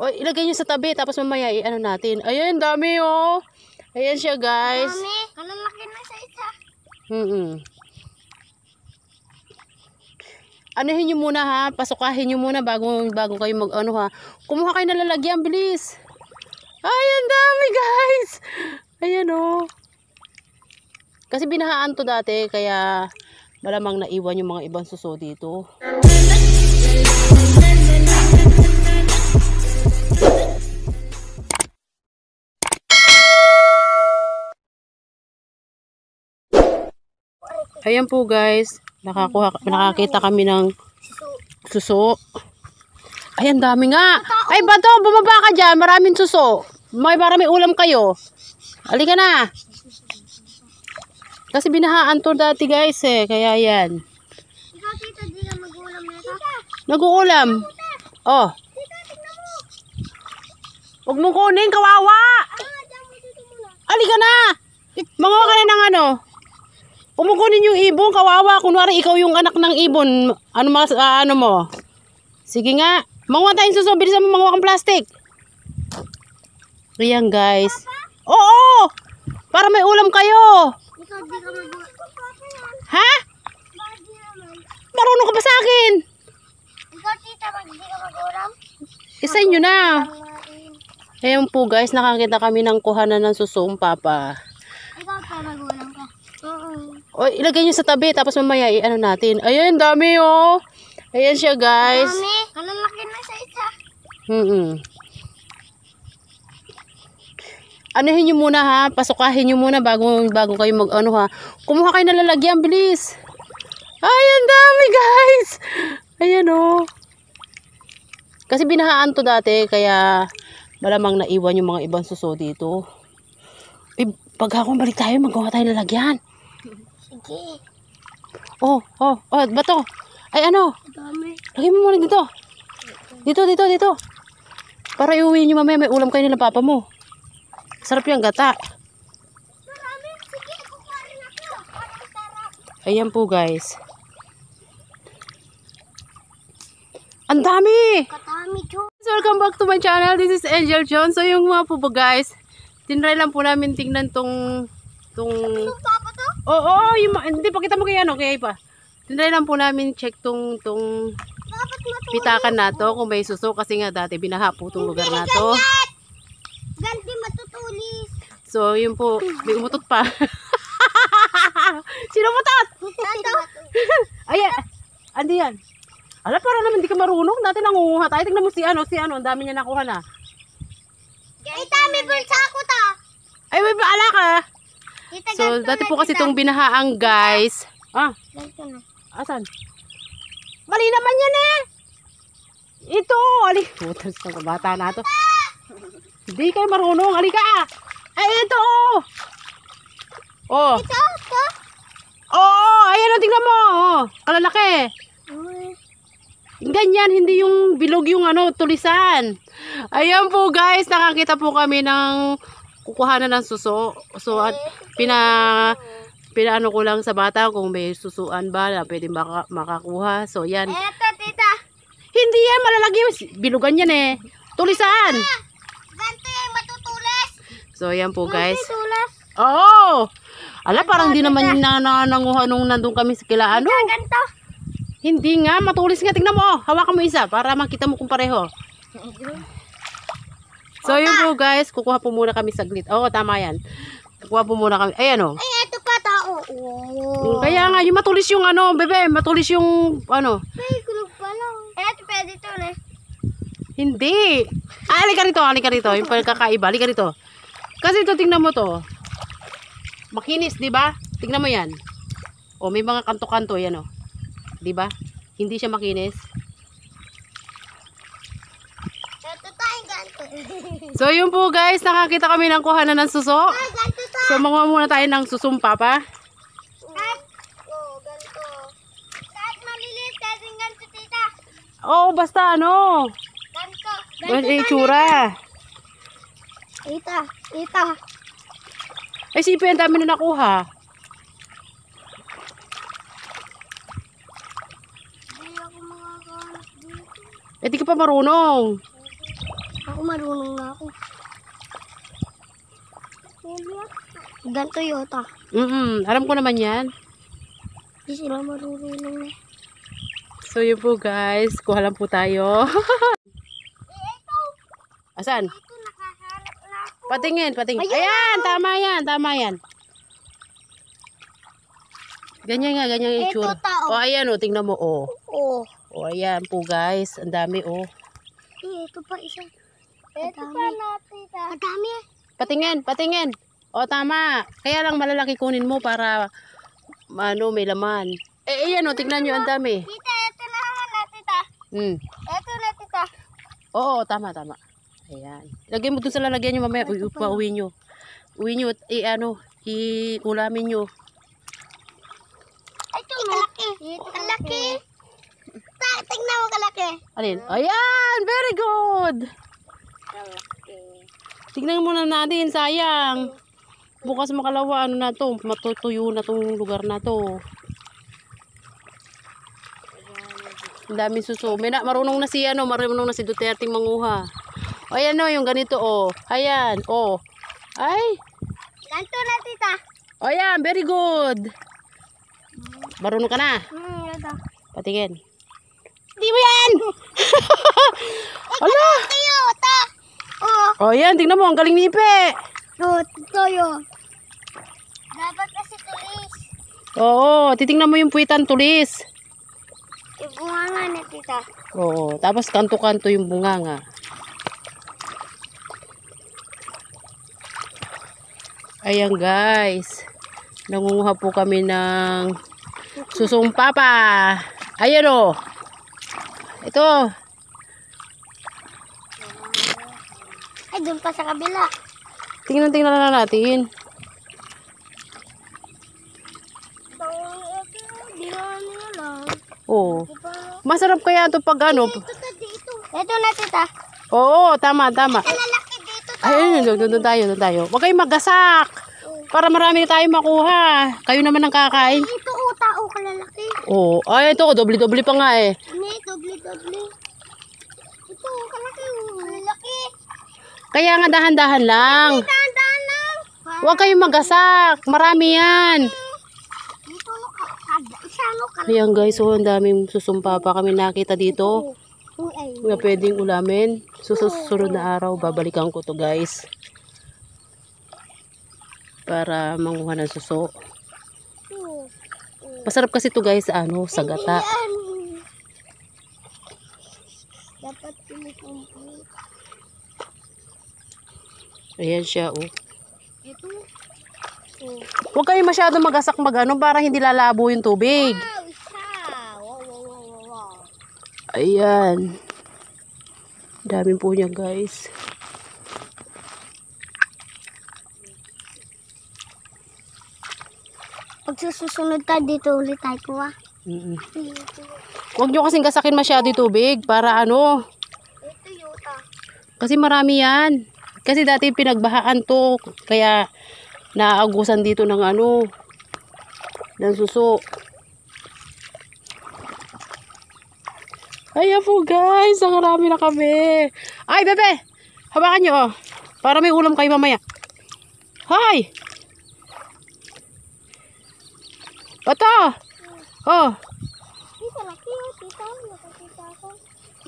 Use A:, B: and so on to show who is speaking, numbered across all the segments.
A: O, ilagay
B: nyo sa tabi, tapos mamaya, eh, ano natin. Ayan, dami, oh. Ayan siya, guys. Mami, kalalaki na sa isa. Mm -mm. Anuhin nyo muna, ha. Pasukahin nyo muna bago, bago kayo mag, ano, ha. Kumuha kayo na lalagyan, bilis. Ay, dami, guys. Ayan, oh. Kasi binahaan to dati, kaya malamang naiwan yung mga ibang suso dito. Ayan po guys, nakakuha, nakakita kami ng suso. Ayan, dami nga. Ay, bato, bumaba ka dyan. Maraming suso. May marami ulam kayo. Halika na. Kasi binahaan to dati guys eh. Kaya yan. Ikaw, tita, di mag-uulam nito? Nag-uulam. Oh. Huwag mong kunin, kawawa. Ah, Halika na. Mangawa ka na ng ano.
A: Kumukunin yung ibon, kawawa. Kunwari
B: ikaw yung anak ng ibon. Ano mas, uh, ano mo? Sige nga. Manguha tayong suso. Bilisan mo manguha kang plastic. Ayan guys. Oo! Para may ulam kayo. Ha? Marunong ka pa sa akin. Ikaw tita, hindi ka ulam Isa inyo na. Ayan po guys, nakakita kami ng kuhanan ng susuong papa. Ikaw pa mag-ulam. O, ilagay nyo sa tabi, tapos mamaya, i-ano natin. Ayan, dami, oh. Ayan siya, guys. ano Kalalaki na sa isa. Mm -mm. Anuhin nyo muna, ha. Pasukahin nyo muna bago, bago kayo mag-ano, ha. Kumuha kayo na lalagyan, bilis. Ayan, dami, guys. Ayan, oh. Kasi binahaan to dati, kaya malamang naiwan yung mga ibang suso dito. Eh, pag ako balik tayo, magawa tayo lalagyan. Laki. Oh, oh, oh, bato. Ay ano? Dami. Lagay mo muna dito. Dito, dito, dito. Para iuwi nyo mamaya may ulam kayo nila papa mo. Sarap yung gata. Ayan po guys. Ang dami! Katami Welcome back to my channel. This is Angel John. So yung mga po, po guys, tinry lang po namin tingnan tong tong ano Oo, oh, oh, yung, hindi, pakita mo kay ano, okay pa. Tinry lang po namin check tong, tong pitakan na to kung may suso kasi nga dati binaha po tong lugar na to. Ganti matutulis. So, yun po, may umutot pa. Sino umutot? Tato. Ay, andi yan. Ala, para naman hindi ka marunong. Dati nangunguha tayo. Tingnan mo si ano, si ano. Ang dami niya nakuha na. Ay, tami, bulsa ako ta. Ay, may baala ka. So, dati po kasi itong binahaan, guys. Ah, asan? Mali naman yan eh. Ito, ali. Putas sa kabata na to. Hindi kayo marunong. ka! Ay, ito. Oh. Ito, ito. Oo, oh, ayan tingnan mo. Oh, kalalaki. Ganyan, hindi yung bilog yung ano, tulisan. Ayan po guys, nakakita po kami ng kukuha na lang suso. So, at pina, pinaano ko lang sa bata kung may susuan ba na pwede maka, makakuha. So, yan. Eto, tita. Hindi yan, malalagyan. Bilugan yan eh. Tulisan. Ganto yan, matutulis. So, yan po guys. Matutulis. Oo. Ala, parang di naman na, na, nung nandun kami sa kila ano. Ganto. Hindi nga, matulis nga. Tingnan mo, oh. hawakan mo isa para makita mo kung pareho. Mm-hmm. So, yun po guys, kukuha po muna kami saglit. Oo, tama yan. Kukuha po muna kami. Ayan o. Oh. Ay, ito pa tao. Oh. Mm, kaya nga, yung matulis yung ano, bebe, matulis yung ano. Ay, kulog pala. Eh, ito pwede ito na. Hindi. Ah, alika rito, alika rito. Yung pagkakaiba, alika rito. Kasi ito, tingnan mo to. Makinis, di ba? Tingnan mo yan. O, oh, may mga kanto-kanto, yan o. Oh. Di ba? Hindi siya makinis. So yun po guys, nakakita kami ng kuhanan ng suso. Ah. So manguha muna tayo ng susumpa pa. Oh, Oo, oh, basta ano. Ganto. Ganto itsura. Ita, ita. Ay, sipi, ang dami na nakuha. Eh, di ka pa marunong. Ako marunong na ako. Ganito yota. Mm-mm. Alam ko naman yan. Hindi sila marunong So yun po guys. Kuha lang po tayo. Asan? Patingin, patingin. Ayan, Ayan tama yan, tama yan. Ganyan nga, ganyan yung itsura. Oh. O, oh, ayan o, oh, tingnan mo, o. Oh. oh. O. Oh. oh, ayan po guys. Ang dami, o. Oh. Eh, ito pa isang Madami. Patingin, patingin. O tama. Kaya lang malalaki kunin mo para ano, may laman. Eh, ayan o, tignan nyo, ang dami. Tita, ito na naman tita. Hmm. Ito na, tita. Oo, tama, tama. Ayan. Lagyan mo dun sa lalagyan nyo mamaya. Uy, pauwi nyo. Uwi nyo at i, ano, i-ulamin nyo. Ito, malaki. Malaki. Tignan mo kalaki. Alin? Ayan, very good. Tignan muna natin, sayang. Bukas makalawa, ano na to, matutuyo na tong lugar na to. Ang daming suso. May na, marunong na si, ano, marunong na si Duterte manguha. O, ayan o, yung ganito, o. Ayan, o. Ay. Ganito na, tita. O, ayan, very good. Marunong ka na? Hmm, yata. Patingin. Di mo yan! Ala! Cute! Oh, yan. Tingnan mo. Ang galing ni Ipe. Oo, toyo. Dapat kasi tulis. Oo, titingnan mo yung puwitan tulis. Yung bunganga na, tita. Oo, tapos kanto-kanto yung bunganga. Ayan, guys. Nangunguha po kami ng susong papa. Ayan, o. Oh. Ito. doon pa sa kabila. Tingnan, tingnan na natin. Ano ah? Oo. Oh. Masarap kaya ito pag ano. Ito na, tita. Oo, tama, tama. Ayun, doon, doon tayo, doon tayo. Huwag kayong magasak. Para marami tayong makuha. Kayo naman ang kakain. Ito, o, oh, tao, kalalaki. Oo. Ay, ito, doble-doble pa nga eh. Hindi, doble-doble. Kaya nga dahan-dahan lang. Huwag kayong magasak. Marami yan. Ayan guys, oh, ang daming susumpa pa kami nakita dito na pwedeng ulamin. So susunod na araw, babalikan ko to guys. Para manguha ng suso. Masarap kasi to guys, ano, sa gata. Dapat pinukumpulit. Ayan siya, oh. Ito. Oh. Huwag kayo masyado magasak magano para hindi lalabo yung tubig. Wow, isa. Wow, wow, wow, wow. Ayan. Dami po niya, guys. Pag susunod tayo dito ulit tayo kuha. Mm -mm. Huwag nyo kasing gasakin masyado yung tubig para ano. Ito yuta. Kasi marami yan. Kasi dati pinagbahaan to. Kaya naagusan dito ng ano. Ng suso. Ayan po guys. Ang marami na kami. Ay bebe. Hawakan nyo oh. Para may ulam kayo mamaya. Hi. Ito. Oh.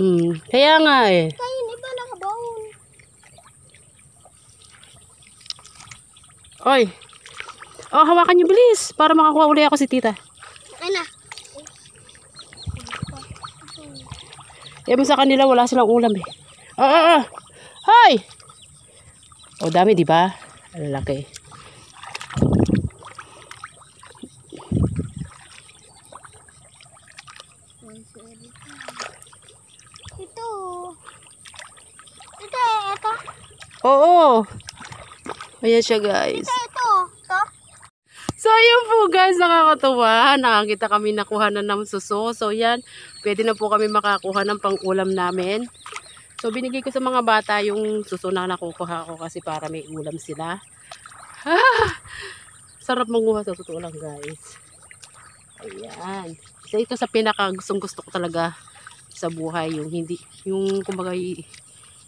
B: Mm, kaya nga eh. Kaya Oy. Oh, hawakan niyo bilis para makakuha uli ako si tita. Ano? Eh, sa kanila wala silang ulam eh. Ah, ah, ah. Hoy! Oh, dami, di ba? Lalaki. Ito. Ito, ito. Oo. Oh, ayan siya guys. So ayan po guys, nakakatuwa. Nakakita kami nakuha na ng suso. So yan, pwede na po kami makakuha ng pang-ulam namin. So binigay ko sa mga bata yung suso na nakukuha ko kasi para may ulam sila. sarap manguha sa suso lang guys. Ayan. So ito sa pinaka gusto ko talaga sa buhay yung hindi yung kumbaga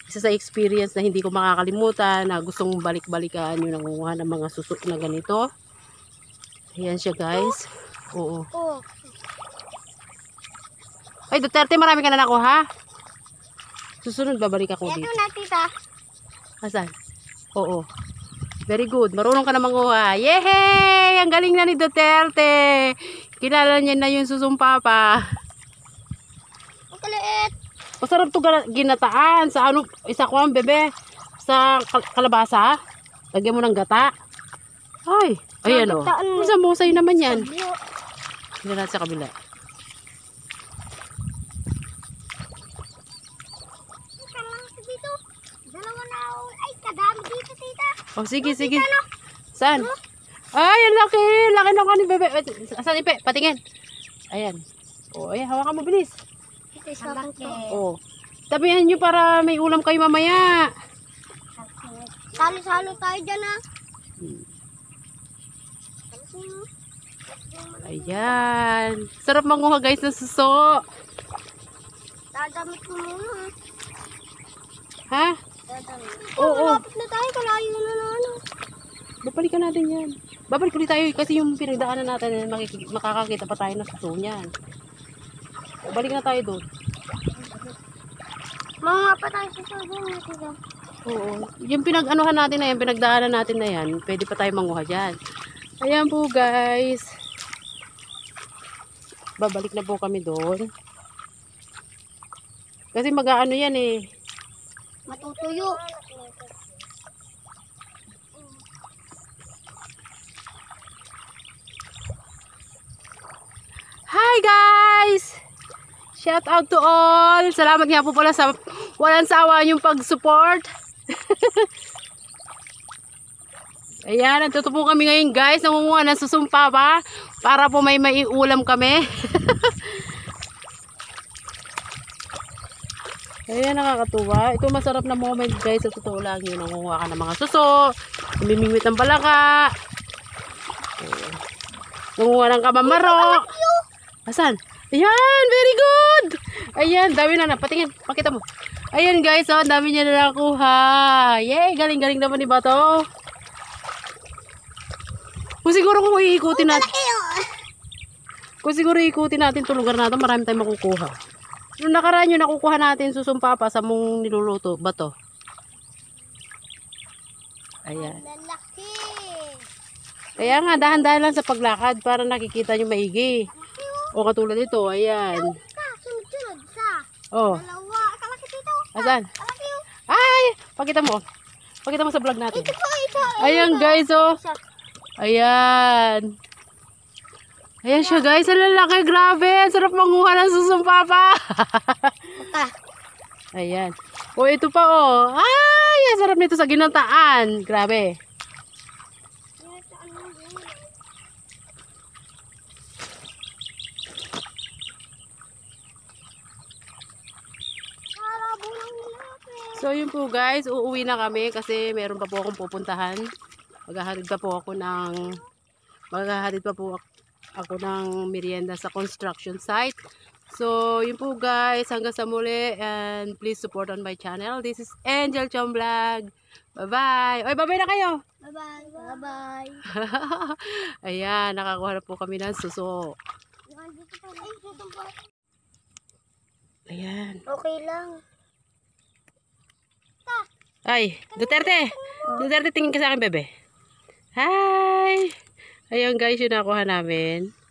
B: isa sa experience na hindi ko makakalimutan na gustong balik-balikan yung nangunguha ng mga susok na ganito ayan siya guys oo ay Duterte marami ka na nakuha susunod babalik ako dito ito na tita asan? oo very good marunong ka na manguha yehey ang galing na ni Duterte kilala niya na yung susumpapa sarap to ginataan sa ano isa ko ang bebe sa kalabasa lagyan mo ng gata ay ayan o oh. sa musay naman yan hindi natin sa kabila Oh, sige, oh, sige. Ano? Saan? Huh? Ay, ang laki. Laki ng kanin, bebe. Saan, Ipe? Patingin. Ayan. O, oh, ayan. Hawakan mo, bilis. Ang laki. Oh. Tabihan nyo para may ulam kayo mamaya. Salo-salo tayo dyan ah. Ayan. Sarap manguha guys ng suso. Dadamit ko muna. Ha? Dadamit. Oo. Oh, oh. na tayo. Kalayo na na ano. Babalikan natin yan. Babalik ulit tayo kasi yung pinagdaanan natin eh, makakakita pa tayo ng suso niyan. Balik na tayo doon. Mga pa tayo sa sodium natin doon. Oo. Yung pinag-anuhan natin na yan, pinagdaanan natin na yan, pwede pa tayo manguha dyan. Ayan po guys. Babalik na po kami doon. Kasi mag-aano yan eh. Matutuyo. Shout out to all. Salamat nga po pala sa walang sawa yung pag-support. Ayan, nandito kami ngayon guys. Nangunguha ng susumpa ba? Para po may maiulam kami. Ayan, nakakatuwa. Ito masarap na moment guys. Sa totoo lang yun. Nangunguha ka ng mga suso. Mimingwit ng balaka. Nangunguha ng kamamaro. Asan? Ayan, very good. Ayan, dami na na. Patingin, pakita mo. Ayan guys, oh, dami niya na nakuha. Yay, galing-galing naman ni Bato. Kung siguro kung iikutin natin. Oh. Kung siguro iikutin natin itong lugar natin, marami tayong makukuha. Noong nakaraan yun, nakukuha natin susumpa pa sa mong niluluto. Bato. Ayan. Kaya nga, dahan-dahan lang sa paglakad para nakikita nyo maigi. O katulad ito, ayan. Sunod-sunod sa. Oh. Dalawa. Kalaki Asan? Ay! Pakita mo. Pakita mo sa vlog natin. Ito, Ayan guys, oh. Ayan. Ayan siya guys. Ang lalaki. Grabe. Ang sarap manguha ng susumpapa. Ayan. O ito pa, oh. Ay! sarap nito sa ginantaan. Grabe. So, yun po guys, uuwi na kami kasi meron pa po akong pupuntahan. Maghahatid pa po ako ng maghahatid pa po ako ng merienda sa construction site. So, yun po guys, hanggang sa muli and please support on my channel. This is Angel Chom Vlog. Bye-bye! Oy, bye-bye na kayo! Bye-bye! Bye-bye! Ayan, nakakuha na po kami ng suso. Ayan. Okay lang. Ay, Duterte. Duterte, tingin ka sa akin, bebe. Hi! Ayun guys, yun nakuha namin.